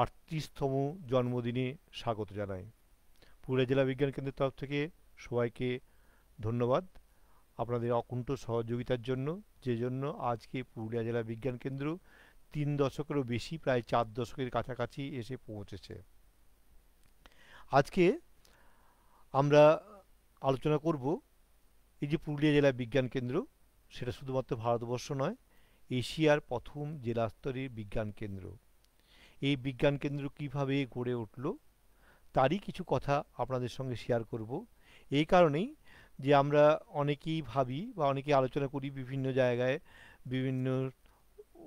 আটত্রিশতম জন্মদিনে স্বাগত জানাই পুরুলিয়া জেলা বিজ্ঞান কেন্দ্রের তরফ থেকে সবাইকে ধন্যবাদ আপনাদের অকুণ্ঠ সহযোগিতার জন্য যে জন্য আজকে পুরুলিয়া জেলা বিজ্ঞান কেন্দ্র তিন দশকেরও বেশি প্রায় চার দশকের কাছাকাছি এসে পৌঁছেছে আজকে আমরা আলোচনা করব এই যে পুরুলিয়া জেলা বিজ্ঞান কেন্দ্র সেটা শুধুমাত্র ভারতবর্ষ নয় এশিয়ার প্রথম জেলা স্তরের বিজ্ঞান কেন্দ্র এই বিজ্ঞান কেন্দ্র কিভাবে গড়ে উঠল তারই কিছু কথা আপনাদের সঙ্গে শেয়ার করব এই কারণেই যে আমরা অনেকেই ভাবি বা অনেকেই আলোচনা করি বিভিন্ন জায়গায় বিভিন্ন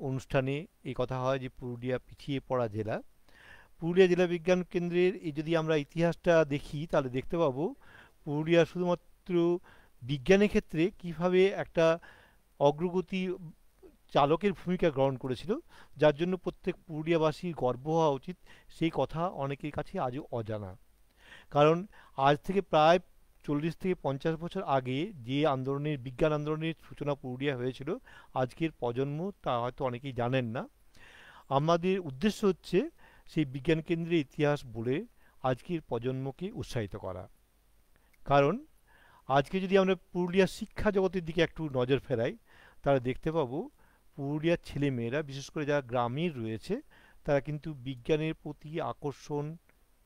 অনুষ্ঠানে এই কথা হয় যে পুরুলিয়া পিছিয়ে পড়া জেলা পুরুলিয়া জেলা বিজ্ঞান কেন্দ্রের এই যদি আমরা ইতিহাসটা দেখি তাহলে দেখতে পাবো পুরুলিয়া শুধুমাত্র বিজ্ঞানের ক্ষেত্রে কিভাবে একটা অগ্রগতি চালকের ভূমিকা গ্রহণ করেছিল যার জন্য প্রত্যেক পুরুলিয়াবাসীর গর্ব হওয়া উচিত সেই কথা অনেকের কাছে আজও অজানা কারণ আজ থেকে প্রায় চল্লিশ থেকে পঞ্চাশ বছর আগে যে আন্দোলনের বিজ্ঞান আন্দোলনের সূচনা পুরুলিয়া হয়েছিল আজকের প্রজন্ম তা হয়তো অনেকেই জানেন না আমাদের উদ্দেশ্য হচ্ছে সেই বিজ্ঞান কেন্দ্রের ইতিহাস বলে আজকের প্রজন্মকে উৎসাহিত করা কারণ আজকে যদি আমরা পুরুলিয়ার শিক্ষা জগতের দিকে একটু নজর ফেরাই তারা দেখতে পাবো পুরুলিয়ার ছেলেমেয়েরা বিশেষ করে যারা গ্রামের রয়েছে তারা কিন্তু বিজ্ঞানের প্রতি আকর্ষণ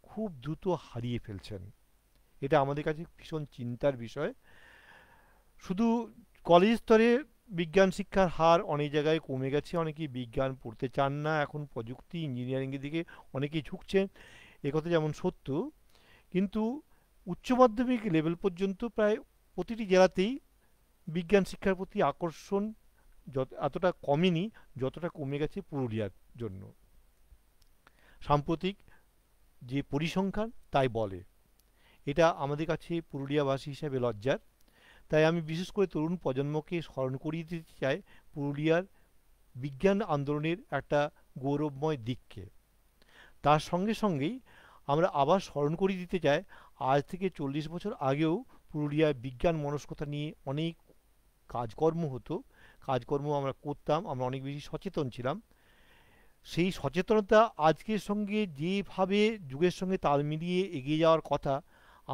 খুব দ্রুত হারিয়ে ফেলছেন এটা আমাদের কাছে ভীষণ চিন্তার বিষয় শুধু কলেজ স্তরে বিজ্ঞান শিক্ষার হার অনেক জায়গায় কমে গেছে অনেকেই বিজ্ঞান পড়তে চান না এখন প্রযুক্তি ইঞ্জিনিয়ারিংয়ের দিকে অনেকেই ঝুঁকছেন একথা যেমন সত্য কিন্তু উচ্চ মাধ্যমিক লেভেল পর্যন্ত প্রায় প্রতিটি জেলাতেই বিজ্ঞান শিক্ষার প্রতি আকর্ষণ যত এতটা কমেনি যতটা কমে গেছে পুরুলিয়ার জন্য সাম্প্রতিক যে পরিসংখ্যান তাই বলে এটা আমাদের কাছে পুরুলিয়াবাসী হিসাবে লজ্জার তাই আমি বিশেষ করে তরুণ প্রজন্মকে স্মরণ করিয়ে দিতে চাই পুরুলিয়ার বিজ্ঞান আন্দোলনের একটা গৌরবময় দিককে তার সঙ্গে সঙ্গেই আমরা আবার স্মরণ করিয়ে দিতে চাই আজ থেকে চল্লিশ বছর আগেও পুরুলিয়ায় বিজ্ঞান মনস্কতা নিয়ে অনেক কাজকর্ম হতো কাজকর্ম আমরা করতাম আমরা অনেক বেশি সচেতন ছিলাম সেই সচেতনতা আজকের সঙ্গে যেভাবে যুগের সঙ্গে তাল মিলিয়ে এগিয়ে যাওয়ার কথা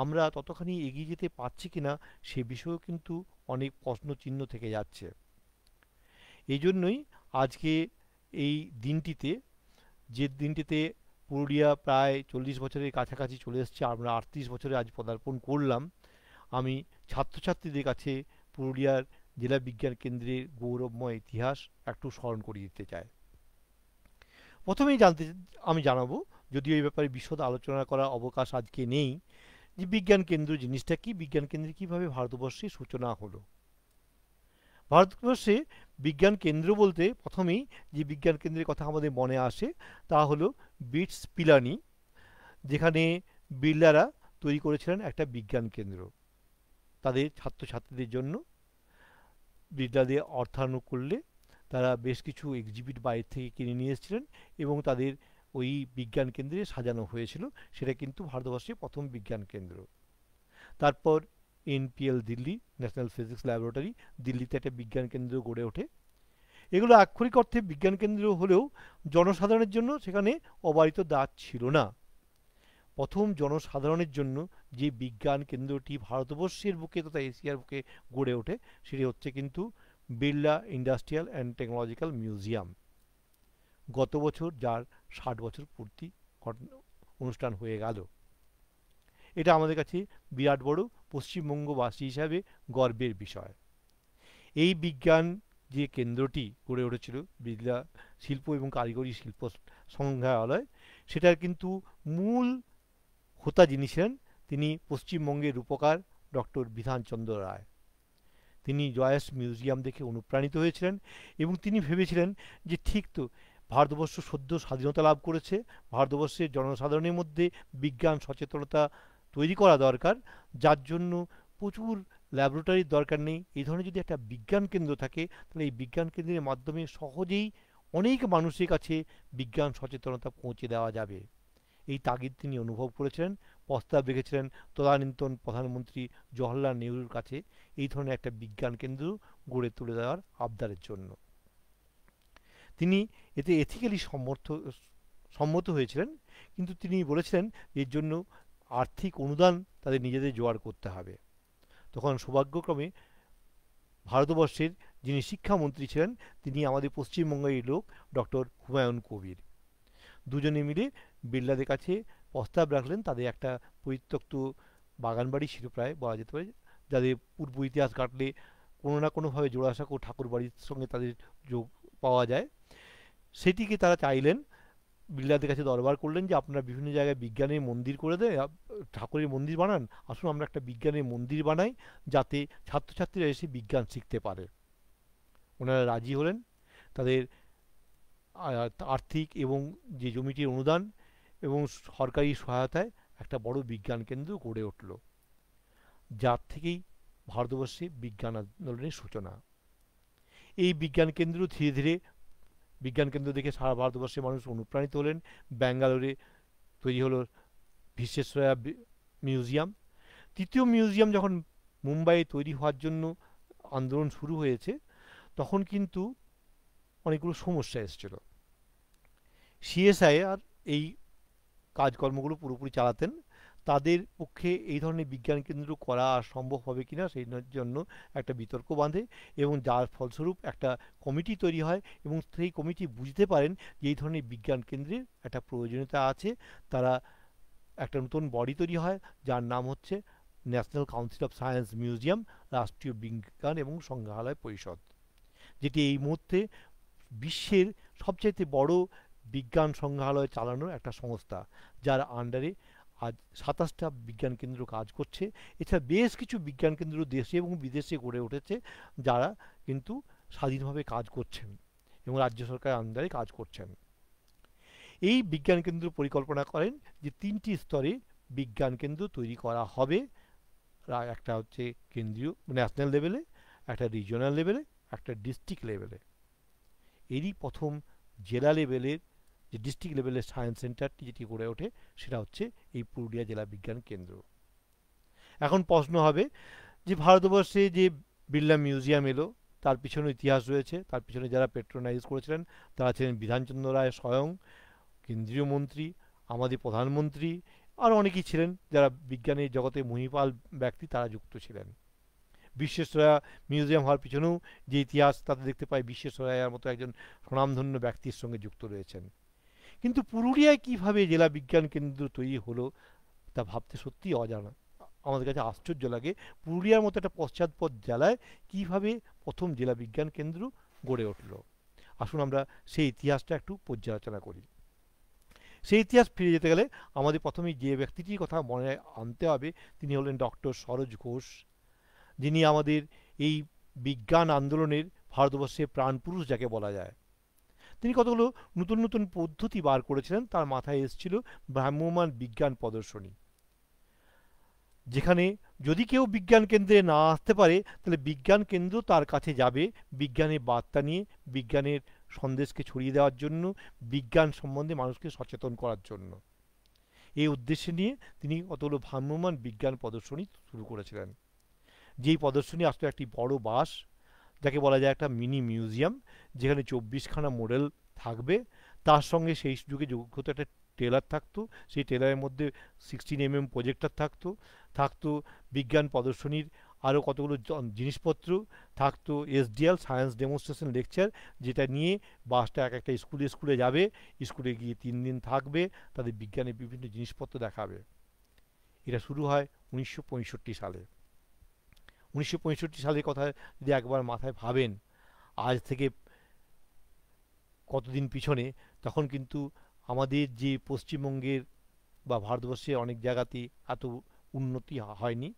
আমরা ততখানি এগিয়ে যেতে পারছি কি না সে বিষয়েও কিন্তু অনেক প্রশ্নচিহ্ন থেকে যাচ্ছে এই জন্যই আজকে এই দিনটিতে যে দিনটিতে পুরুলিয়া প্রায় চল্লিশ বছরের কাছাকাছি চলে এসছে আমরা আটত্রিশ বছরে আজ পদার্পণ করলাম আমি ছাত্রছাত্রীদের কাছে পুরুলিয়ার জেলা বিজ্ঞান কেন্দ্রের গৌরবময় ইতিহাস একটু স্মরণ করিয়ে দিতে চায় প্রথমেই জানতে আমি জানাবো যদিও এই ব্যাপারে বিশদ আলোচনা করার অবকাশ আজকে নেই যে বিজ্ঞান কেন্দ্র জিনিসটা কি বিজ্ঞান কেন্দ্রে কীভাবে ভারতবর্ষে সূচনা হলো ভারতবর্ষে বিজ্ঞান কেন্দ্র বলতে প্রথমেই যে বিজ্ঞান কেন্দ্রের কথা আমাদের মনে আসে তা হলো বিটস পিলানি যেখানে বিড়লারা তৈরি করেছিলেন একটা বিজ্ঞান কেন্দ্র তাদের ছাত্রছাত্রীদের জন্য বিদ্যালয়ে অর্থানুকূল্যে তারা বেশ কিছু এক্সিবিট বাইরে থেকে কিনে নিয়ে এসেছিলেন এবং তাদের ওই বিজ্ঞান কেন্দ্রে সাজানো হয়েছিল সেটা কিন্তু ভারতবর্ষের প্রথম বিজ্ঞান কেন্দ্র তারপর NPL Delhi national physics laboratory দিল্লিতে একটা বিজ্ঞান কেন্দ্র গড়ে ওঠে এগুলো আক্ষরিক অর্থে বিজ্ঞান কেন্দ্র হলেও জনসাধারণের জন্য সেখানে অবারিত দাঁত ছিল না প্রথম জনসাধারণের জন্য যে বিজ্ঞান কেন্দ্রটি ভারতবর্ষের বুকে তথা এশিয়ার বুকে গড়ে ওঠে সেটি হচ্ছে কিন্তু Birla industrial and technological museum গত বছর যার ষাট বছর পূর্তি অনুষ্ঠান হয়ে গেল এটা আমাদের কাছে বিরাট বড় পশ্চিমবঙ্গবাসী হিসাবে গর্বের বিষয় এই বিজ্ঞান যে কেন্দ্রটি গড়ে উঠেছিল বিদ্যা শিল্প এবং কারিগরি শিল্প সংগ্রহালয় সেটার কিন্তু মূল হোতা যিনি ছিলেন তিনি পশ্চিমবঙ্গের রূপকার ডক্টর বিধানচন্দ্র রায় তিনি জয়াস মিউজিয়াম দেখে অনুপ্রাণিত হয়েছিলেন এবং তিনি ভেবেছিলেন যে ঠিক তো ভারতবর্ষ সদ্য স্বাধীনতা লাভ করেছে ভারতবর্ষের জনসাধারণের মধ্যে বিজ্ঞান সচেতনতা তৈরি করা দরকার যার জন্য প্রচুর ল্যাবরেটরির দরকার নেই এই ধরনের যদি একটা বিজ্ঞান কেন্দ্র থাকে তাহলে এই বিজ্ঞান কেন্দ্রের মাধ্যমে সহজেই অনেক মানুষের কাছে বিজ্ঞান সচেতনতা পৌঁছে দেওয়া যাবে এই তাগিদ তিনি অনুভব করেছিলেন প্রস্তাব রেখেছিলেন তদানীন্তন প্রধানমন্ত্রী জওহরলাল নেহরুর কাছে এই ধরনের একটা বিজ্ঞান কেন্দ্র গড়ে তুলে দেওয়ার আবদারের জন্য তিনি এতে এথিক্যালি সমর্থ সম্মত হয়েছিলেন কিন্তু তিনি বলেছিলেন এর জন্য আর্থিক অনুদান তাদের নিজেদের জোগাড় করতে হবে তখন সৌভাগ্যক্রমে ভারতবর্ষের যিনি শিক্ষামন্ত্রী ছিলেন তিনি আমাদের পশ্চিমবঙ্গের লোক ডক্টর হুমায়ুন কবির দুজনে মিলে বিড়লাদের কাছে প্রস্তাব রাখলেন তাদের একটা পরিত্যক্ত বাগানবাড়ি প্রায় বলা যেতে পারে যাদের পূর্ব ইতিহাস কাটলে কোনো না কোনোভাবে ও ঠাকুর বাড়ির সঙ্গে তাদের যোগ পাওয়া যায় সেটিকে তারা চাইলেন বিল্লাদের কাছে দরবার করলেন যে আপনারা বিভিন্ন জায়গায় বিজ্ঞানের মন্দির করে দেয় ঠাকুরের মন্দির বানান আসুন আমরা একটা বিজ্ঞানের মন্দির বানাই যাতে ছাত্রছাত্রীরা এসে বিজ্ঞান শিখতে পারে ওনারা রাজি হলেন তাদের আর্থিক এবং যে জমিটির অনুদান এবং সরকারি সহায়তায় একটা বড় বিজ্ঞান কেন্দ্র গড়ে উঠল যার থেকেই ভারতবর্ষে বিজ্ঞান আন্দোলনের সূচনা এই বিজ্ঞান কেন্দ্র ধীরে ধীরে বিজ্ঞান কেন্দ্র দেখে সারা ভারতবর্ষের মানুষ অনুপ্রাণিত হলেন ব্যাঙ্গালোরে তৈরি হলো বিশ্বেশ্বরা মিউজিয়াম তৃতীয় মিউজিয়াম যখন মুম্বাইয়ে তৈরি হওয়ার জন্য আন্দোলন শুরু হয়েছে তখন কিন্তু অনেকগুলো সমস্যা এসেছিল সিএসআই আর এই কাজকর্মগুলো পুরোপুরি চালাতেন তাদের পক্ষে এই ধরনের বিজ্ঞান কেন্দ্র করা সম্ভব হবে কিনা সেই জন্য একটা বিতর্ক বাঁধে এবং যার ফলস্বরূপ একটা কমিটি তৈরি হয় এবং সেই কমিটি বুঝতে পারেন যে এই ধরনের বিজ্ঞান কেন্দ্রের একটা প্রয়োজনীয়তা আছে তারা একটা নতুন বডি তৈরি হয় যার নাম হচ্ছে national council of science museum রাষ্ট্রীয় বিজ্ঞান এবং সংগ্রহালয় পরিষদ যেটি এই মুহূর্তে বিশ্বের সবচাইতে বড় বিজ্ঞান সংগ্রহালয় চালানোর একটা সংস্থা যার আন্ডারে আজ সাতাশটা বিজ্ঞান কেন্দ্র কাজ করছে এছাড়া বেশ কিছু বিজ্ঞান কেন্দ্র দেশে এবং বিদেশে গড়ে উঠেছে যারা কিন্তু স্বাধীনভাবে কাজ করছেন এবং রাজ্য সরকারের আন্ডারে কাজ করছেন এই বিজ্ঞান কেন্দ্র পরিকল্পনা করেন যে তিনটি স্তরে বিজ্ঞান কেন্দ্র তৈরি করা হবে একটা হচ্ছে কেন্দ্রীয় ন্যাশনাল লেভেলে একটা রিজিওনাল লেভেলে একটা ডিস্ট্রিক্ট লেভেলে এরই প্রথম জেলা লেভেলের যে ডিস্ট্রিক্ট লেভেলের সায়েন্স সেন্টারটি যেটি গড়ে ওঠে সেটা হচ্ছে এই পুরুলিয়া জেলা বিজ্ঞান কেন্দ্র এখন প্রশ্ন হবে যে ভারতবর্ষে যে বিড়লা মিউজিয়াম এলো তার পিছনে ইতিহাস রয়েছে তার পিছনে যারা পেট্রোনাইজ করেছিলেন তারা ছিলেন বিধানচন্দ্র রায় স্বয়ং কেন্দ্রীয় মন্ত্রী আমাদের প্রধানমন্ত্রী আর অনেকেই ছিলেন যারা বিজ্ঞানের জগতে মহিপাল ব্যক্তি তারা যুক্ত ছিলেন বিশ্বেশ্বরা মিউজিয়াম হওয়ার পিছনেও যে ইতিহাস তাতে দেখতে পাই বিশ্বেশ্বরায়ার মতো একজন স্বনামধন্য ব্যক্তির সঙ্গে যুক্ত রয়েছেন কিন্তু পুরুলিয়ায় কিভাবে জেলা বিজ্ঞান কেন্দ্র তৈরি হলো তা ভাবতে সত্যি অজানা আমাদের কাছে আশ্চর্য লাগে পুরুলিয়ার মতো একটা পশ্চাৎপদ জেলায় কিভাবে প্রথম জেলা বিজ্ঞান কেন্দ্র গড়ে উঠল আসুন আমরা সেই ইতিহাসটা একটু পর্যালোচনা করি সেই ইতিহাস ফিরে যেতে গেলে আমাদের প্রথমে যে ব্যক্তিটির কথা মনে আনতে হবে তিনি হলেন ডক্টর সরোজ ঘোষ যিনি আমাদের এই বিজ্ঞান আন্দোলনের ভারতবর্ষে প্রাণপুরুষ যাকে বলা যায় তিনি কতগুলো নতুন নতুন পদ্ধতি বার করেছিলেন তার মাথায় এসেছিল ভ্রাম্যমান বিজ্ঞান প্রদর্শনী যেখানে যদি কেউ বিজ্ঞান কেন্দ্রে না আসতে পারে তাহলে বিজ্ঞান কেন্দ্র তার কাছে যাবে বিজ্ঞানের বার্তা নিয়ে বিজ্ঞানের সন্দেশকে ছড়িয়ে দেওয়ার জন্য বিজ্ঞান সম্বন্ধে মানুষকে সচেতন করার জন্য এই উদ্দেশ্যে নিয়ে তিনি অতগুলো ভ্রাম্যমান বিজ্ঞান প্রদর্শনী শুরু করেছিলেন যেই প্রদর্শনী আসতো একটি বড় বাস যাকে বলা যায় একটা মিনি মিউজিয়াম যেখানে চব্বিশখানা মডেল থাকবে তার সঙ্গে সেই যুগে যোগ একটা ট্রেলার থাকতো সেই ট্রেলারের মধ্যে সিক্সটিন এম এম প্রজেক্টার থাকতো থাকতো বিজ্ঞান প্রদর্শনীর আরও কতগুলো জিনিসপত্র থাকতো এসডিএল সায়েন্স ডেমনস্ট্রেশন লেকচার যেটা নিয়ে বাসটা এক একটা স্কুলে স্কুলে যাবে স্কুলে গিয়ে তিন দিন থাকবে তাদের বিজ্ঞানের বিভিন্ন জিনিসপত্র দেখাবে এটা শুরু হয় উনিশশো সালে উনিশশো সালের কথা যদি একবার মাথায় ভাবেন আজ থেকে কতদিন পিছনে তখন কিন্তু আমাদের যে পশ্চিমবঙ্গের বা ভারতবর্ষে অনেক জায়গাতে এত উন্নতি হয়নি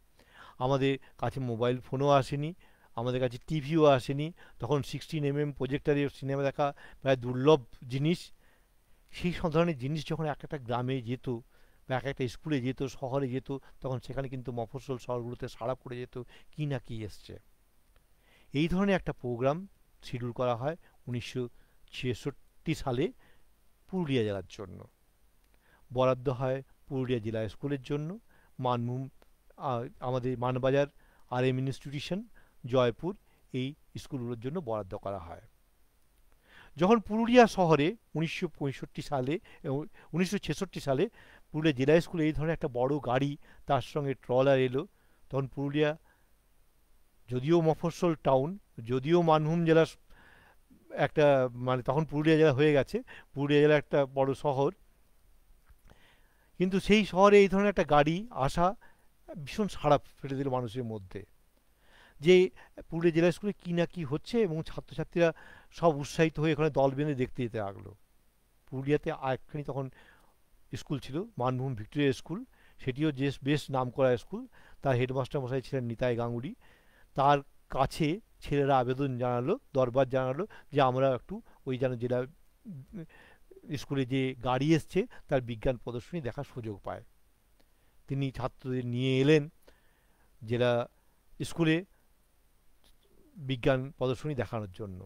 আমাদের কাছে মোবাইল ফোনও আসেনি আমাদের কাছে টিভিও আসেনি তখন সিক্সটিন এম এম প্রজেক্টারে সিনেমা দেখা প্রায় দুর্লভ জিনিস সেই ধরনের জিনিস যখন একটা গ্রামে যেত বা এক একটা স্কুলে যেত শহরে যেত তখন সেখানে কিন্তু মফস্বল শহরগুলোতে সাড়া পড়ে যেত কি না কি এসছে এই ধরনের একটা প্রোগ্রাম শিডিউল করা হয় উনিশশো সালে পুরুলিয়া জেলার জন্য বরাদ্দ হয় পুরুলিয়া জেলা স্কুলের জন্য মানভূম আমাদের Manbazar R M institution Jaipur এই স্কুলগুলোর জন্য বরাদ্দ করা হয় যখন পুরুলিয়া শহরে উনিশশো সালে উনিশশো সালে পুরুলিয়া জেলা স্কুলে এই ধরনের একটা বড় গাড়ি তার সঙ্গে ট্রলার এলো তখন পুরুলিয়া যদিও মফস্বল টাউন যদিও মানভূম জেলার একটা মানে তখন পুরুলিয়া জেলা হয়ে গেছে পুরুলিয়া জেলা একটা বড় শহর কিন্তু সেই শহরে এই ধরনের একটা গাড়ি আসা ভীষণ সাড়া ফেলে দিল মানুষের মধ্যে যে পুরুলিয়া জেলা স্কুলে কী না কী হচ্ছে এবং ছাত্রছাত্রীরা সব উৎসাহিত হয়ে এখানে দল বেঁধে দেখতে যেতে লাগলো পুরুলিয়াতে আরেকখানি তখন স্কুল ছিল মানভূম ভিক্টোরিয়া স্কুল সেটিও যে বেশ নাম করা স্কুল তার হেডমাস্টার মশাই ছিলেন নিতাই গাঙ্গুলি তার কাছে ছেলেরা আবেদন জানালো দরবার জানালো যে আমরা একটু ওই যেন জেলা স্কুলে যে গাড়ি এসছে তার বিজ্ঞান প্রদর্শনী দেখার সুযোগ পায় তিনি ছাত্রদের নিয়ে এলেন জেলা স্কুলে বিজ্ঞান প্রদর্শনী দেখানোর জন্য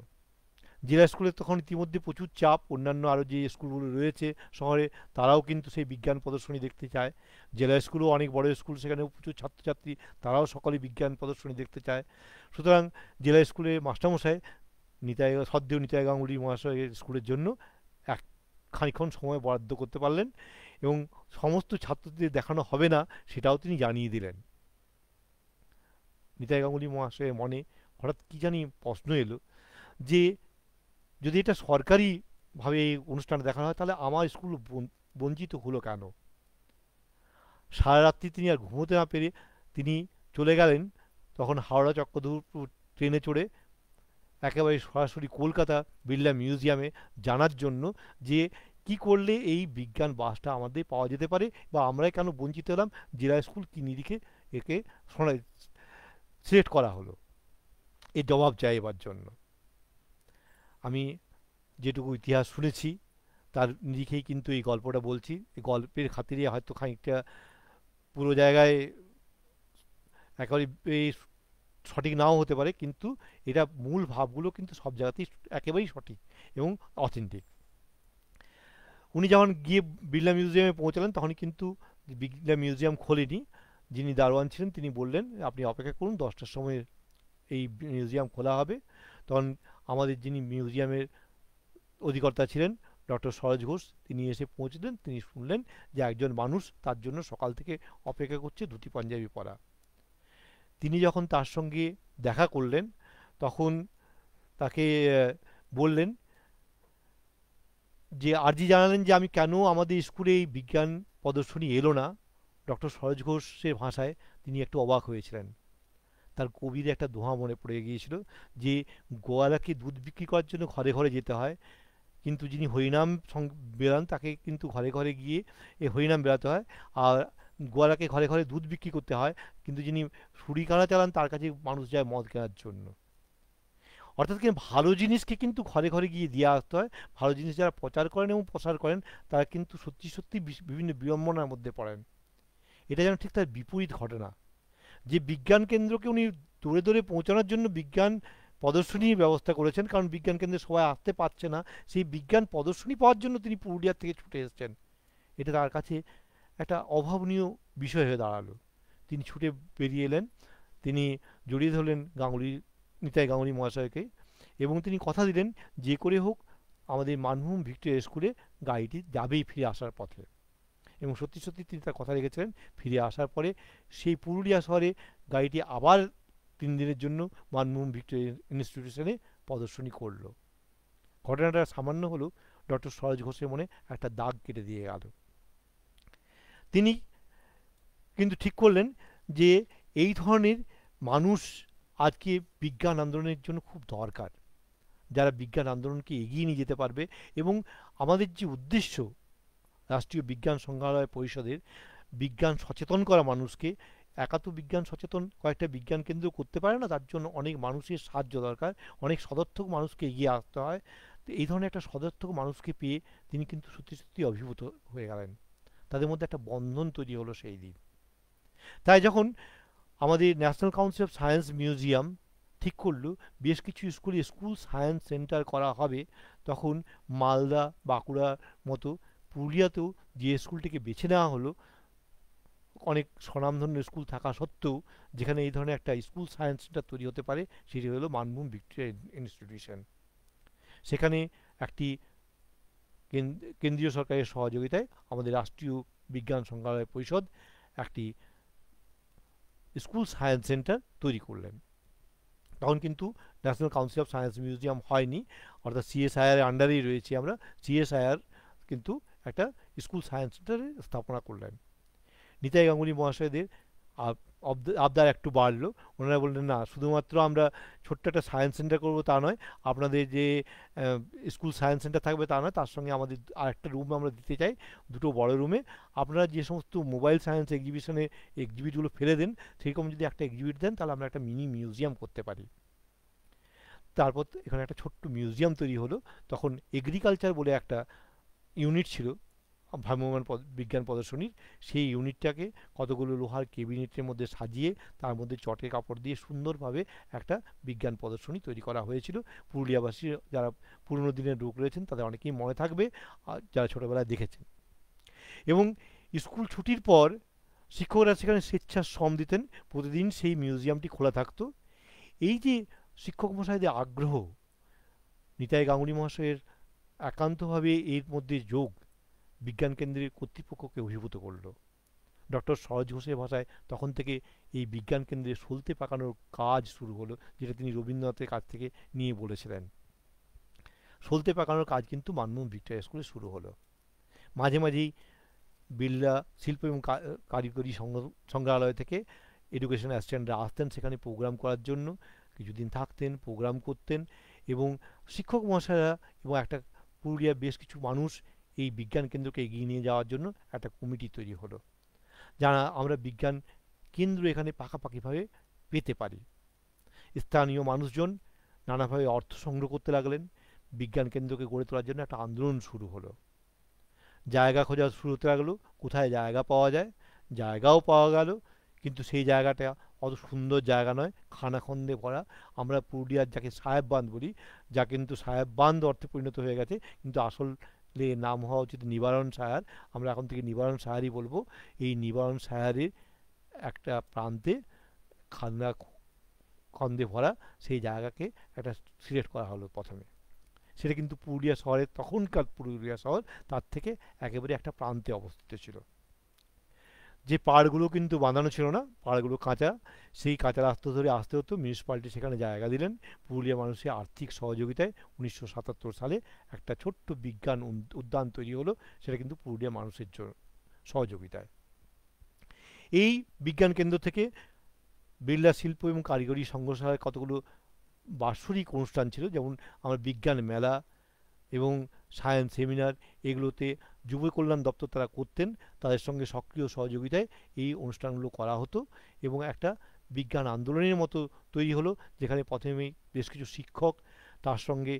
জেলা স্কুলে তখন ইতিমধ্যে প্রচুর চাপ অন্যান্য আরও যে স্কুলগুলো রয়েছে শহরে তারাও কিন্তু সেই বিজ্ঞান প্রদর্শনী দেখতে চায় জেলা স্কুলও অনেক বড় স্কুল সেখানেও প্রচুর ছাত্রছাত্রী তারাও সকলে বিজ্ঞান প্রদর্শনী দেখতে চায় সুতরাং জেলা স্কুলে মাস্টারমশাই নিতাই সদ্য নিতাই গাঙ্গুলি মহাশয় স্কুলের জন্য এক খানিক্ষণ সময় বরাদ্দ করতে পারলেন এবং সমস্ত ছাত্রদের দেখানো হবে না সেটাও তিনি জানিয়ে দিলেন নিতাই গাঙ্গুলি মহাশয়ের মনে হঠাৎ কী জানি প্রশ্ন এলো যে যদি এটা সরকারিভাবে এই অনুষ্ঠানটা দেখানো হয় তাহলে আমার স্কুল বঞ্চিত হলো কেন সারা রাত্রি তিনি আর ঘুমোতে না পেরে তিনি চলে গেলেন তখন হাওড়া চক্রধূরপুর ট্রেনে চড়ে একেবারে সরাসরি কলকাতা বিড়লা মিউজিয়ামে জানার জন্য যে কি করলে এই বিজ্ঞান বাসটা আমাদের পাওয়া যেতে পারে বা আমরাই কেন বঞ্চিত হলাম জেলা স্কুল কী নিরিখে একে সিলেক্ট করা হলো এর জবাব চাই এবার জন্য আমি যেটুকু ইতিহাস শুনেছি তার নিরিখেই কিন্তু এই গল্পটা বলছি এই গল্পের খাতিরে হয়তো খানিকটা পুরো জায়গায় একেবারে সঠিক নাও হতে পারে কিন্তু এটা মূল ভাবগুলো কিন্তু সব জায়গাতেই একেবারেই সঠিক এবং অথেন্টিক উনি যখন গিয়ে বিড়লা মিউজিয়ামে পৌঁছালেন তখন কিন্তু বিড়লা মিউজিয়াম খোলেনি যিনি দারোয়ান ছিলেন তিনি বললেন আপনি অপেক্ষা করুন দশটার সময় এই মিউজিয়াম খোলা হবে তখন আমাদের যিনি মিউজিয়ামের অধিকর্তা ছিলেন ডক্টর সরজ ঘোষ তিনি এসে পৌঁছলেন তিনি শুনলেন যে একজন মানুষ তার জন্য সকাল থেকে অপেক্ষা করছে ধুতি পাঞ্জাবি পরা তিনি যখন তার সঙ্গে দেখা করলেন তখন তাকে বললেন যে আরজি জানালেন যে আমি কেন আমাদের স্কুলে এই বিজ্ঞান প্রদর্শনী এলো না ডক্টর সরজ ঘোষের ভাষায় তিনি একটু অবাক হয়েছিলেন তার কবির একটা দোহা মনে পড়ে গিয়েছিল যে গোয়ালাকে দুধ বিক্রি করার জন্য ঘরে ঘরে যেতে হয় কিন্তু যিনি হরিনাম বেড়ান তাকে কিন্তু ঘরে ঘরে গিয়ে এ হরিনাম বেড়াতে হয় আর গোয়ালাকে ঘরে ঘরে দুধ বিক্রি করতে হয় কিন্তু যিনি সুরিকানা চালান তার কাছে মানুষ যায় মদ কেনার জন্য অর্থাৎ কিন্তু ভালো জিনিসকে কিন্তু ঘরে ঘরে গিয়ে দিয়ে আসতে হয় ভালো জিনিস যারা প্রচার করেন এবং প্রসার করেন তারা কিন্তু সত্যি সত্যি বিভিন্ন বিড়ম্বনার মধ্যে পড়েন এটা যেন ঠিক তার বিপরীত ঘটনা যে বিজ্ঞান কেন্দ্রকে উনি দূরে দূরে পৌঁছানোর জন্য বিজ্ঞান প্রদর্শনীর ব্যবস্থা করেছেন কারণ বিজ্ঞান কেন্দ্রে সবাই আসতে পারছে না সেই বিজ্ঞান প্রদর্শনী পাওয়ার জন্য তিনি পুরুলিয়ার থেকে ছুটে এসেছেন এটা তার কাছে একটা অভাবনীয় বিষয় হয়ে দাঁড়ালো তিনি ছুটে বেরিয়ে এলেন তিনি জড়িয়ে ধরলেন গাঙ্গুলি নিতাই গাঙ্গুলি মহাশয়কে এবং তিনি কথা দিলেন যে করে হোক আমাদের মানভূম ভিক্টোরিয়া স্কুলে গাড়িটি যাবেই ফিরে আসার পথে এবং সত্যি সত্যি তিনি তার কথা রেখেছিলেন ফিরে আসার পরে সেই পুরুলিয়া শহরে গাড়িটি আবার তিন দিনের জন্য মানমোহন ভিক্টোরিয়া ইনস্টিটিউশনে প্রদর্শনী করল ঘটনাটা সামান্য হলো ডক্টর সরজ ঘোষের মনে একটা দাগ কেটে দিয়ে গেল তিনি কিন্তু ঠিক করলেন যে এই ধরনের মানুষ আজকে বিজ্ঞান আন্দোলনের জন্য খুব দরকার যারা বিজ্ঞান আন্দোলনকে এগিয়ে নিয়ে যেতে পারবে এবং আমাদের যে উদ্দেশ্য রাষ্ট্রীয় বিজ্ঞান সংগ্রহালয় পরিষদের বিজ্ঞান সচেতন করা মানুষকে একা তো বিজ্ঞান সচেতন কয়েকটা বিজ্ঞান কেন্দ্র করতে পারে না তার জন্য অনেক মানুষের সাহায্য দরকার অনেক সদর্থক মানুষকে এগিয়ে আসতে হয় তো এই ধরনের একটা সদর্থক মানুষকে পেয়ে তিনি কিন্তু সত্যি সত্যি অভিভূত হয়ে গেলেন তাদের মধ্যে একটা বন্ধন তৈরি হলো সেই দিন তাই যখন আমাদের national council of science museum ঠিক করল বেশ কিছু স্কুলে স্কুল সায়েন্স সেন্টার করা হবে তখন মালদা বাঁকুড়ার মতো পুরুলিয়াতেও যে স্কুলটিকে বেছে নেওয়া হলো অনেক স্বনামধন্য স্কুল থাকা সত্ত্বেও যেখানে এই ধরনের একটা স্কুল সায়েন্স সেন্টার তৈরি হতে পারে সেটি হলো মানভূম ভিক্টোরিয়া ইনস্টিটিউশন সেখানে একটি কেন্দ্রীয় সরকারের সহযোগিতায় আমাদের রাষ্ট্রীয় বিজ্ঞান সংগ্রহালয় পরিষদ একটি স্কুল সায়েন্স সেন্টার তৈরি করলেন তখন কিন্তু national council of science museum হয়নি অর্থাৎ সিএসআইআর আন্ডারেই রয়েছি আমরা সিএসআইআর কিন্তু একটা স্কুল সায়েন্স সেন্টারে স্থাপনা করলেন নিতাই গাঙ্গুলি মহাশয়দের আবদার একটু বাড়লো ওনারা বললেন না শুধুমাত্র আমরা ছোট্ট একটা সায়েন্স সেন্টার করবো তা নয় আপনাদের যে স্কুল সায়েন্স সেন্টার থাকবে তা নয় তার সঙ্গে আমাদের আরেকটা রুম আমরা দিতে চাই দুটো বড় রুমে আপনারা যে সমস্ত মোবাইল সায়েন্স এক্সিবিশনে এক্সিবিটগুলো ফেলে দেন সেরকম যদি একটা এক্সিবিট দেন তাহলে আমরা একটা মিনি মিউজিয়াম করতে পারি তারপর এখানে একটা ছোট্ট মিউজিয়াম তৈরি হলো তখন এগ্রিকালচার বলে একটা ইউনিট ছিল ভ্রাম্যমান বিজ্ঞান প্রদর্শনীর সেই ইউনিটটাকে কতগুলো লোহার কেবিনেটের মধ্যে সাজিয়ে তার মধ্যে চটের কাপড় দিয়ে সুন্দরভাবে একটা বিজ্ঞান প্রদর্শনী তৈরি করা হয়েছিল পুরুলিয়াবাসী যারা পুরনো দিনের লোক রয়েছেন তাদের অনেকেই মনে থাকবে আর যারা ছোটোবেলায় দেখেছেন এবং স্কুল ছুটির পর শিক্ষকরা সেখানে স্বেচ্ছার শ্রম দিতেন প্রতিদিন সেই মিউজিয়ামটি খোলা থাকতো এই যে শিক্ষক মশাইদের আগ্রহ নিতাই গাঙ্গুলি মহাশয়ের একান্তভাবে এর মধ্যে যোগ বিজ্ঞান কেন্দ্রের কর্তৃপক্ষকে অভিভূত করল ডক্টর সরজ ঘোষের ভাষায় তখন থেকে এই বিজ্ঞান কেন্দ্রে সলতে পাকানোর কাজ শুরু হলো যেটা তিনি রবীন্দ্রনাথের কাছ থেকে নিয়ে বলেছিলেন সলতে পাকানোর কাজ কিন্তু মানমোহন ভিক্টোরিয়া স্কুলে শুরু হলো মাঝে মাঝেই বিড়লা শিল্প এবং কারিগরি সংগ্রহালয় থেকে এডুকেশন অ্যাসিস্ট্যান্টরা আসতেন সেখানে প্রোগ্রাম করার জন্য কিছুদিন থাকতেন প্রোগ্রাম করতেন এবং শিক্ষক মহাশয়রা এবং একটা পুরুলিয়ার বেশ কিছু মানুষ এই বিজ্ঞান কেন্দ্রকে এগিয়ে নিয়ে যাওয়ার জন্য একটা কমিটি তৈরি হলো যারা আমরা বিজ্ঞান কেন্দ্র এখানে পাকাপাকিভাবে পেতে পারি স্থানীয় মানুষজন নানাভাবে অর্থ সংগ্রহ করতে লাগলেন বিজ্ঞান কেন্দ্রকে গড়ে তোলার জন্য একটা আন্দোলন শুরু হলো জায়গা খোঁজা শুরু হতে লাগলো কোথায় জায়গা পাওয়া যায় জায়গাও পাওয়া গেল কিন্তু সেই জায়গাটা অত সুন্দর জায়গা নয় খানাখন্দে ভরা আমরা পুরুলিয়ার যাকে সাহেব বাঁধ বলি যা কিন্তু সাহেব বাঁধ অর্থে পরিণত হয়ে গেছে কিন্তু আসল নাম হওয়া উচিত নিবারণ সাহার আমরা এখন থেকে নিবারণ সাহারই বলবো এই নিবারণ সাহারের একটা প্রান্তে খান্দা খন্দে ভরা সেই জায়গাকে একটা সিলেক্ট করা হলো প্রথমে সেটা কিন্তু পুরুলিয়া শহরের তখনকার পুরুলিয়া শহর তার থেকে একেবারে একটা প্রান্তে অবস্থিত ছিল যে পাড়গুলো কিন্তু বাঁধানো ছিল না পাড়গুলো কাঁচা সেই কাঁচা রাস্তা ধরে আসতে হতো মিউনিসিপ্যালিটি সেখানে জায়গা দিলেন পুরুলিয়া মানুষের আর্থিক সহযোগিতায় উনিশশো সালে একটা ছোট্ট বিজ্ঞান উদ্যান তৈরি হলো সেটা কিন্তু পুরুলিয়া মানুষের জন্য সহযোগিতায় এই বিজ্ঞান কেন্দ্র থেকে বিড়লা শিল্প এবং কারিগরি সংগ্রহশালায় কতগুলো বাৎসরিক অনুষ্ঠান ছিল যেমন আমার বিজ্ঞান মেলা এবং সায়েন্স সেমিনার এগুলোতে যুব কল্যাণ দপ্তর তারা করতেন তাদের সঙ্গে সক্রিয় সহযোগিতায় এই অনুষ্ঠানগুলো করা হতো এবং একটা বিজ্ঞান আন্দোলনের মতো তৈরি হলো যেখানে প্রথমে বেশ কিছু শিক্ষক তার সঙ্গে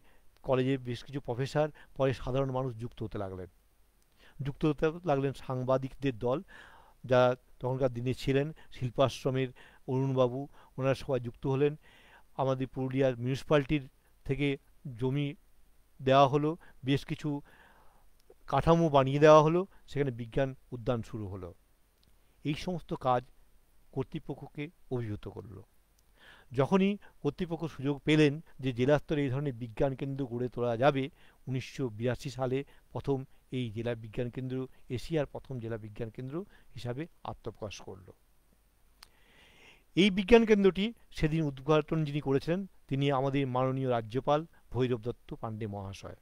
কলেজে বেশ কিছু প্রফেসর পরে সাধারণ মানুষ যুক্ত হতে লাগলেন যুক্ত হতে লাগলেন সাংবাদিকদের দল যারা তখনকার দিনে ছিলেন শিল্পাশ্রমের অরুণবাবু ওনারা সবাই যুক্ত হলেন আমাদের পুরুলিয়ার মিউনিসিপ্যালিটির থেকে জমি দেওয়া হলো বেশ কিছু কাঠামো বানিয়ে দেওয়া হলো সেখানে বিজ্ঞান উদ্যান শুরু হলো এই সমস্ত কাজ কর্তৃপক্ষকে অভিভূত করল যখনই কর্তৃপক্ষ সুযোগ পেলেন যে জেলা স্তরে এই ধরনের বিজ্ঞান কেন্দ্র গড়ে তোলা যাবে উনিশশো সালে প্রথম এই জেলা বিজ্ঞান কেন্দ্র এশিয়ার প্রথম জেলা বিজ্ঞান কেন্দ্র হিসাবে আত্মপ্রকাশ করল এই বিজ্ঞান কেন্দ্রটি সেদিন উদ্ঘাটন যিনি করেছিলেন তিনি আমাদের মাননীয় রাজ্যপাল ভৈরব দত্ত পাণ্ডে মহাশয়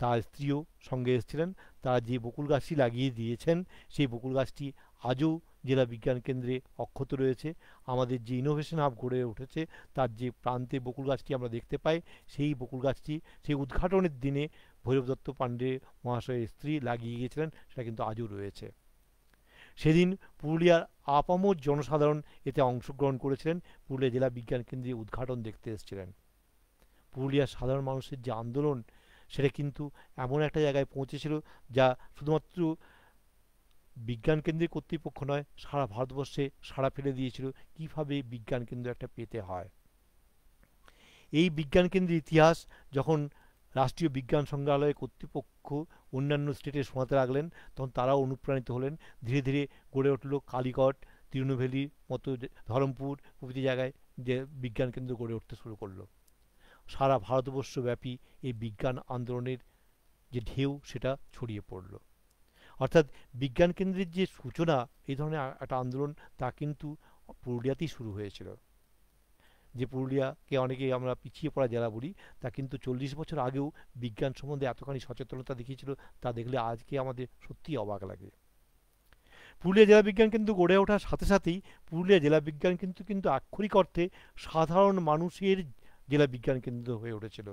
তার স্ত্রীও সঙ্গে এসেছিলেন তারা যে বকুল গাছটি লাগিয়ে দিয়েছেন সেই বকুল গাছটি আজও জেলা বিজ্ঞান কেন্দ্রে অক্ষত রয়েছে আমাদের যে ইনোভেশন হাব গড়ে উঠেছে তার যে প্রান্তে বকুল গাছটি আমরা দেখতে পাই সেই বকুল গাছটি সেই উদ্ঘাটনের দিনে ভৈরব দত্ত পাণ্ডে মহাশয়ের স্ত্রী লাগিয়ে গিয়েছিলেন সেটা কিন্তু আজও রয়েছে সেদিন পুরুলিয়ার আপামোর জনসাধারণ এতে অংশগ্রহণ করেছিলেন পুরুলিয়া জেলা বিজ্ঞান কেন্দ্রে উদ্ঘাটন দেখতে এসেছিলেন পুরুলিয়ার সাধারণ মানুষের যে আন্দোলন সেটা কিন্তু এমন একটা জায়গায় পৌঁছেছিল যা শুধুমাত্র বিজ্ঞান কেন্দ্রের কর্তৃপক্ষ নয় সারা ভারতবর্ষে সারা ফেলে দিয়েছিল কিভাবে বিজ্ঞান কেন্দ্র একটা পেতে হয় এই বিজ্ঞান কেন্দ্রের ইতিহাস যখন রাষ্ট্রীয় বিজ্ঞান সংগ্রহালয় কর্তৃপক্ষ অন্যান্য স্টেটে শোনাতে লাগলেন তখন তারাও অনুপ্রাণিত হলেন ধীরে ধীরে গড়ে উঠল কালীগট তিরুনভেলির মতো ধরমপুর প্রভৃতি জায়গায় যে বিজ্ঞান কেন্দ্র গড়ে উঠতে শুরু করলো সারা ভারতবর্ষব্যাপী এই বিজ্ঞান আন্দোলনের যে ঢেউ সেটা ছড়িয়ে পড়ল অর্থাৎ বিজ্ঞান কেন্দ্রের যে সূচনা এই ধরনের একটা আন্দোলন তা কিন্তু পুরুলিয়াতেই শুরু হয়েছিল যে পুরুলিয়াকে অনেকে আমরা পিছিয়ে পড়া জেলা বলি তা কিন্তু চল্লিশ বছর আগেও বিজ্ঞান সম্বন্ধে এতখানি সচেতনতা দেখিয়েছিল তা দেখলে আজকে আমাদের সত্যিই অবাক লাগে পুরুলিয়া জেলা বিজ্ঞান কিন্তু গড়ে ওঠার সাথে সাথেই পুরুলিয়া জেলা বিজ্ঞান কিন্তু কিন্তু আক্ষরিক অর্থে সাধারণ মানুষের জেলা বিজ্ঞান কেন্দ্র হয়ে উঠেছিল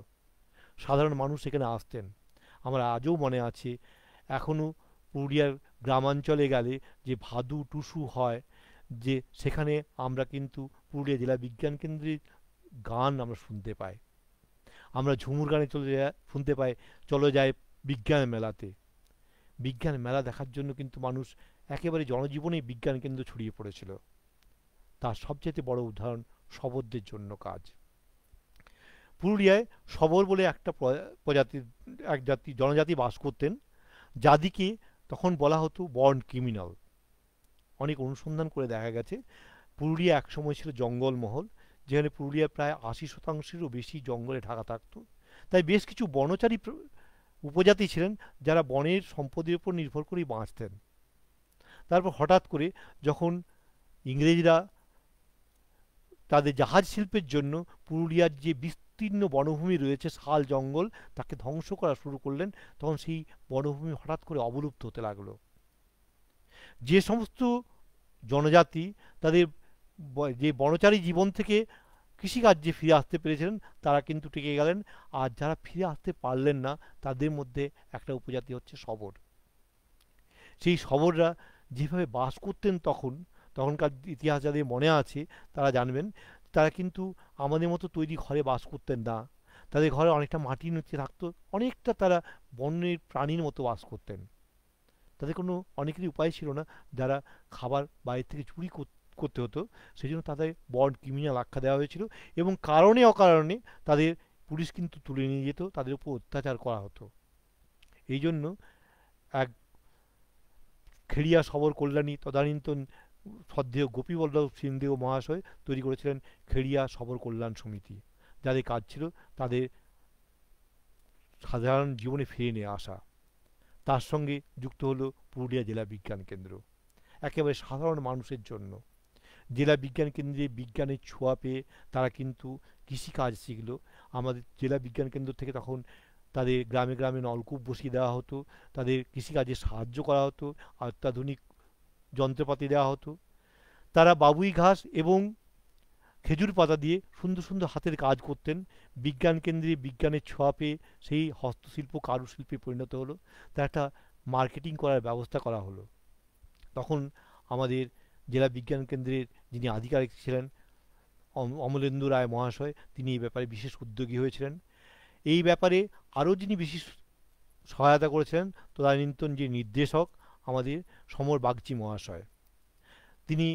সাধারণ মানুষ এখানে আসতেন আমার আজও মনে আছে এখনও পুরুলিয়ার গ্রামাঞ্চলে গেলে যে ভাদু টুসু হয় যে সেখানে আমরা কিন্তু পুরুলিয়া জেলা বিজ্ঞান কেন্দ্রের গান আমরা শুনতে পাই আমরা ঝুমুর গানে চলে যায় শুনতে পাই চলে যায় বিজ্ঞান মেলাতে বিজ্ঞান মেলা দেখার জন্য কিন্তু মানুষ একেবারে জনজীবনে বিজ্ঞান কেন্দ্র ছড়িয়ে পড়েছিল তার সবচেয়ে বড় উদাহরণ শবদ্দের জন্য কাজ পুরুলিয়ায় সবর বলে একটা প্রজাতি এক জাতি জনজাতি বাস করতেন যাদিকে তখন বলা হতো বর্ন ক্রিমিনাল অনেক অনুসন্ধান করে দেখা গেছে পুরুলিয়া একসময় ছিল জঙ্গলমহল যেখানে পুরুলিয়ায় প্রায় আশি শতাংশেরও বেশি জঙ্গলে ঢাকা থাকত তাই বেশ কিছু বনচারী উপজাতি ছিলেন যারা বনের সম্পদের উপর নির্ভর করেই বাঁচতেন তারপর হঠাৎ করে যখন ইংরেজরা তাদের জাহাজ শিল্পের জন্য পুরুলিয়ার যে বিস্তৃত বিস্তীর্ণ বনভূমি রয়েছে শাল জঙ্গল তাকে ধ্বংস করা শুরু করলেন তখন সেই বনভূমি হঠাৎ করে অবলুপ্ত হতে লাগলো যে সমস্ত জনজাতি তাদের যে বনচারী জীবন থেকে কৃষিকার্যে ফিরে আসতে পেরেছিলেন তারা কিন্তু টিকে গেলেন আর যারা ফিরে আসতে পারলেন না তাদের মধ্যে একটা উপজাতি হচ্ছে শবর সেই শবররা যেভাবে বাস করতেন তখন তখনকার ইতিহাস যাদের মনে আছে তারা জানবেন তারা কিন্তু আমাদের মতো তৈরি ঘরে বাস করতেন না তাদের ঘরে অনেকটা মাটির নিচে থাকতো অনেকটা তারা বন্যের প্রাণীর মতো বাস করতেন তাদের কোনো অনেকেরই উপায় ছিল না যারা খাবার বাইরে থেকে চুরি করতে হতো সেই জন্য তাদের বন ক্রিমিনাল আখ্যা দেওয়া হয়েছিল এবং কারণে অকারণে তাদের পুলিশ কিন্তু তুলে নিয়ে যেত তাদের উপর অত্যাচার করা হতো এই জন্য এক খেড়িয়া সবর কল্যাণী তদানীন্তন সদ্দেহ গোপীবল্লভ সিংদেব মহাশয় তৈরি করেছিলেন খেড়িয়া সবর কল্যাণ সমিতি যাদের কাজ ছিল তাদের সাধারণ জীবনে ফিরে নিয়ে আসা তার সঙ্গে যুক্ত হলো পুরুলিয়া জেলা বিজ্ঞান কেন্দ্র একেবারে সাধারণ মানুষের জন্য জেলা বিজ্ঞান কেন্দ্রে বিজ্ঞানের ছোঁয়া পেয়ে তারা কিন্তু কৃষিকাজ শিখল আমাদের জেলা বিজ্ঞান কেন্দ্র থেকে তখন তাদের গ্রামে গ্রামে নলকূপ বসিয়ে দেওয়া হতো তাদের কৃষিকাজে সাহায্য করা হতো অত্যাধুনিক যন্ত্রপাতি দেওয়া হতো তারা বাবুই ঘাস এবং খেজুর পাতা দিয়ে সুন্দর সুন্দর হাতের কাজ করতেন বিজ্ঞান কেন্দ্রে বিজ্ঞানের ছোঁয়া পেয়ে সেই হস্তশিল্প কারুশিল্পে পরিণত হলো তার একটা মার্কেটিং করার ব্যবস্থা করা হলো তখন আমাদের জেলা বিজ্ঞান কেন্দ্রের যিনি আধিকারিক ছিলেন অমলেন্দু রায় মহাশয় তিনি এই ব্যাপারে বিশেষ উদ্যোগী হয়েছিলেন এই ব্যাপারে আরও যিনি বিশেষ সহায়তা করেছিলেন তদানীন্তন যে নির্দেশক আমাদের সমর বাগচি মহাশয় তিনি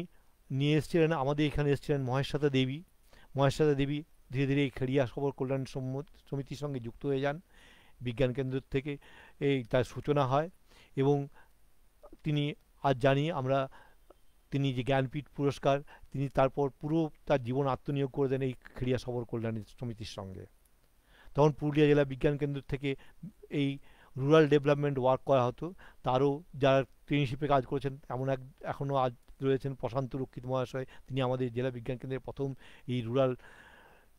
নিয়ে এসেছিলেন আমাদের এখানে এসেছিলেন মহেশাতা দেবী মহেশাতা দেবী ধীরে ধীরে এই খেরিয়া সবর কল্যাণ সমিতির সঙ্গে যুক্ত হয়ে যান বিজ্ঞান কেন্দ্র থেকে এই তার সূচনা হয় এবং তিনি আজ জানি আমরা তিনি যে জ্ঞানপীঠ পুরস্কার তিনি তারপর পুরো তার জীবন আত্মনিয়োগ করে দেন এই খেরিয়া সবর কল্যাণ সমিতির সঙ্গে তখন পুরুলিয়া জেলা বিজ্ঞান কেন্দ্র থেকে এই রুরাল ডেভেলপমেন্ট ওয়ার্ক করা হতো তারও যারা ট্রেনশিপে কাজ করেছেন এমন এক এখনও আজ রয়েছেন প্রশান্ত রক্ষিত মহাশয় তিনি আমাদের জেলা বিজ্ঞান কেন্দ্রের প্রথম এই রুরাল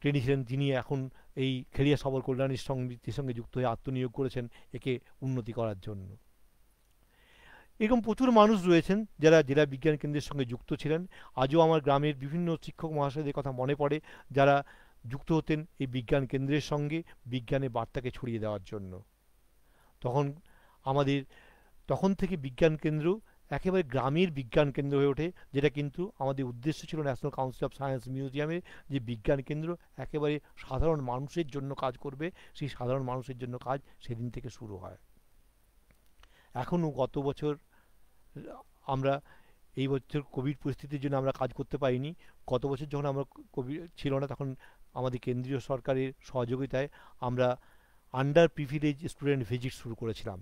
ট্রেনি ছিলেন যিনি এখন এই খেরিয়া সবল কল্যাণীর সঙ্গে সঙ্গে যুক্ত হয়ে আত্মনিয়োগ করেছেন একে উন্নতি করার জন্য এরকম প্রচুর মানুষ রয়েছেন যারা জেলা বিজ্ঞান কেন্দ্রের সঙ্গে যুক্ত ছিলেন আজও আমার গ্রামের বিভিন্ন শিক্ষক মহাশয়দের কথা মনে পড়ে যারা যুক্ত হতেন এই বিজ্ঞান কেন্দ্রের সঙ্গে বিজ্ঞানের বার্তাকে ছড়িয়ে দেওয়ার জন্য তখন আমাদের তখন থেকে বিজ্ঞান কেন্দ্র একেবারে গ্রামের বিজ্ঞান কেন্দ্র হয়ে ওঠে যেটা কিন্তু আমাদের উদ্দেশ্য ছিল ন্যাশনাল কাউন্সিল অফ সায়েন্স মিউজিয়ামে যে বিজ্ঞান কেন্দ্র একেবারে সাধারণ মানুষের জন্য কাজ করবে সেই সাধারণ মানুষের জন্য কাজ সেদিন থেকে শুরু হয় এখনও গত বছর আমরা এই বছর কোভিড পরিস্থিতির জন্য আমরা কাজ করতে পারিনি গত বছর যখন আমরা কোভিড ছিল না তখন আমাদের কেন্দ্রীয় সরকারের সহযোগিতায় আমরা আন্ডার প্রিভিলেজ স্টুডেন্ট ভিজিট শুরু করেছিলাম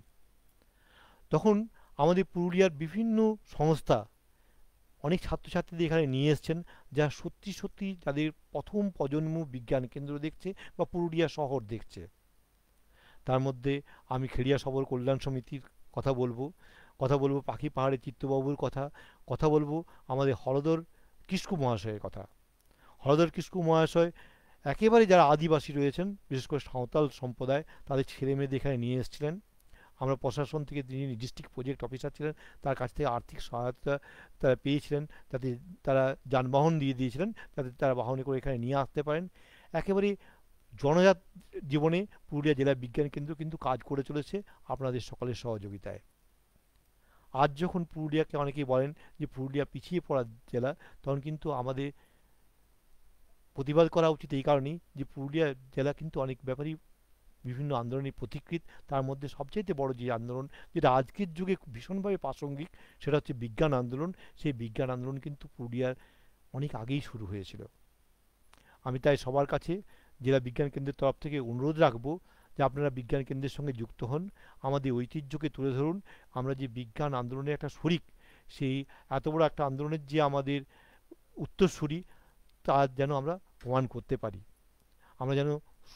তখন আমাদের পুরুলিয়ার বিভিন্ন সংস্থা অনেক ছাত্রছাত্রীদের এখানে নিয়ে এসছেন যা সত্যি সত্যি তাদের প্রথম প্রজন্ম বিজ্ঞান কেন্দ্র দেখছে বা পুরুলিয়া শহর দেখছে তার মধ্যে আমি খেড়িয়া সবর কল্যাণ সমিতির কথা বলবো কথা বলবো পাখি পাহাড়ে চিত্তবাবুর কথা কথা বলবো আমাদের হরদর কিসকু মহাশয়ের কথা হরদর কিসকু মহাশয় একেবারে যারা আদিবাসী রয়েছেন বিশেষ করে সাঁওতাল সম্প্রদায় তাদের ছেলে এখানে নিয়ে এসেছিলেন আমরা প্রশাসন থেকে যিনি ডিস্ট্রিক্ট প্রজেক্ট অফিসার ছিলেন তার কাছ থেকে আর্থিক সহায়তা তারা পেয়েছিলেন তাতে তারা যানবাহন দিয়ে দিয়েছিলেন তাতে তারা বাহনে করে এখানে নিয়ে আসতে পারেন একেবারে জনজাত জীবনে পুরুলিয়া জেলা বিজ্ঞান কেন্দ্র কিন্তু কাজ করে চলেছে আপনাদের সকলের সহযোগিতায় আজ যখন পুরুলিয়াকে অনেকেই বলেন যে পুরুলিয়া পিছিয়ে পড়া জেলা তখন কিন্তু আমাদের প্রতিবাদ করা উচিত এই কারণেই যে পুরুলিয়া জেলা কিন্তু অনেক ব্যাপারই বিভিন্ন আন্দোলনের প্রতিকৃত তার মধ্যে সবচাইতে বড় যে আন্দোলন যেটা আজকের যুগে ভীষণভাবে প্রাসঙ্গিক সেটা হচ্ছে বিজ্ঞান আন্দোলন সেই বিজ্ঞান আন্দোলন কিন্তু পুরুলিয়ার অনেক আগেই শুরু হয়েছিল আমি তাই সবার কাছে জেলা বিজ্ঞান কেন্দ্রের তরফ থেকে অনুরোধ রাখবো যে আপনারা বিজ্ঞান কেন্দ্রের সঙ্গে যুক্ত হন আমাদের ঐতিহ্যকে তুলে ধরুন আমরা যে বিজ্ঞান আন্দোলনের একটা শরিক সেই এত বড় একটা আন্দোলনের যে আমাদের উত্তরসূরি তা যেন আমরা প্রমাণ করতে পারি আমরা যেন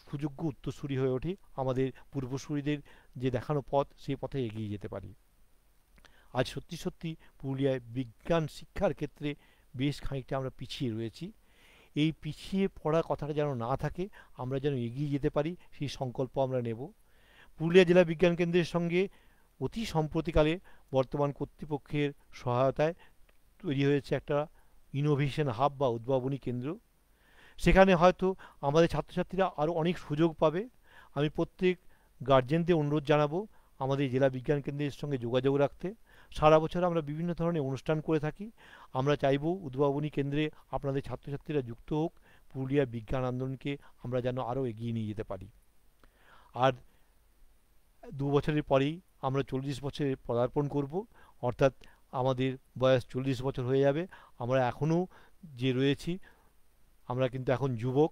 সুযোগ্য উত্তরসূরি হয়ে ওঠি আমাদের পূর্বসূরিদের যে দেখানো পথ সেই পথে এগিয়ে যেতে পারি আজ সত্যি সত্যি পুরুলিয়ায় বিজ্ঞান শিক্ষার ক্ষেত্রে বেশ খানিকটা আমরা পিছিয়ে রয়েছি এই পিছিয়ে পড়া কথাটা যেন না থাকে আমরা যেন এগিয়ে যেতে পারি সেই সংকল্প আমরা নেব পুরুলিয়া জেলা বিজ্ঞান কেন্দ্রের সঙ্গে অতি সম্প্রতিকালে বর্তমান কর্তৃপক্ষের সহায়তায় তৈরি হয়েছে একটা ইনোভেশন হাব বা উদ্ভাবনী কেন্দ্র সেখানে হয়তো আমাদের ছাত্রছাত্রীরা আরও অনেক সুযোগ পাবে আমি প্রত্যেক গার্জেনদের অনুরোধ জানাবো আমাদের জেলা বিজ্ঞান কেন্দ্রের সঙ্গে যোগাযোগ রাখতে সারা বছর আমরা বিভিন্ন ধরনের অনুষ্ঠান করে থাকি আমরা চাইব উদ্ভাবনী কেন্দ্রে আপনাদের ছাত্রছাত্রীরা যুক্ত হোক পুরুলিয়া বিজ্ঞান আন্দোলনকে আমরা যেন আরও এগিয়ে নিয়ে যেতে পারি আর দু বছরের পরেই আমরা চল্লিশ বছরে পদার্পণ করব অর্থাৎ আমাদের বয়স চল্লিশ বছর হয়ে যাবে আমরা এখনও যে রয়েছি আমরা কিন্তু এখন যুবক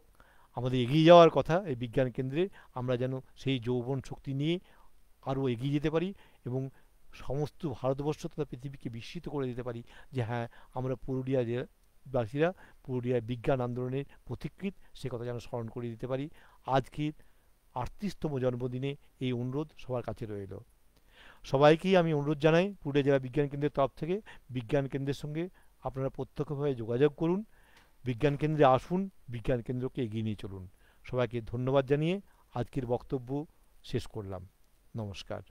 আমাদের এগিয়ে যাওয়ার কথা এই বিজ্ঞান কেন্দ্রে আমরা যেন সেই যৌবন শক্তি নিয়ে আরও এগিয়ে যেতে পারি এবং সমস্ত ভারতবর্ষ তথা পৃথিবীকে বিস্মিত করে দিতে পারি যে হ্যাঁ আমরা পুরুলিয়া বাসীরা পুরুলিয়ায় বিজ্ঞান আন্দোলনের পথিকৃত সে কথা যেন স্মরণ করিয়ে দিতে পারি আজকের আটত্রিশতম জন্মদিনে এই অনুরোধ সবার কাছে রইল সবাইকেই আমি অনুরোধ জানাই পুরুলিয়া জেলা বিজ্ঞান কেন্দ্রের তরফ থেকে বিজ্ঞান কেন্দ্রের সঙ্গে আপনারা প্রত্যক্ষভাবে যোগাযোগ করুন বিজ্ঞান কেন্দ্রে আসুন বিজ্ঞান কেন্দ্রকে এগিয়ে নিয়ে চলুন সবাইকে ধন্যবাদ জানিয়ে আজকের বক্তব্য শেষ করলাম নমস্কার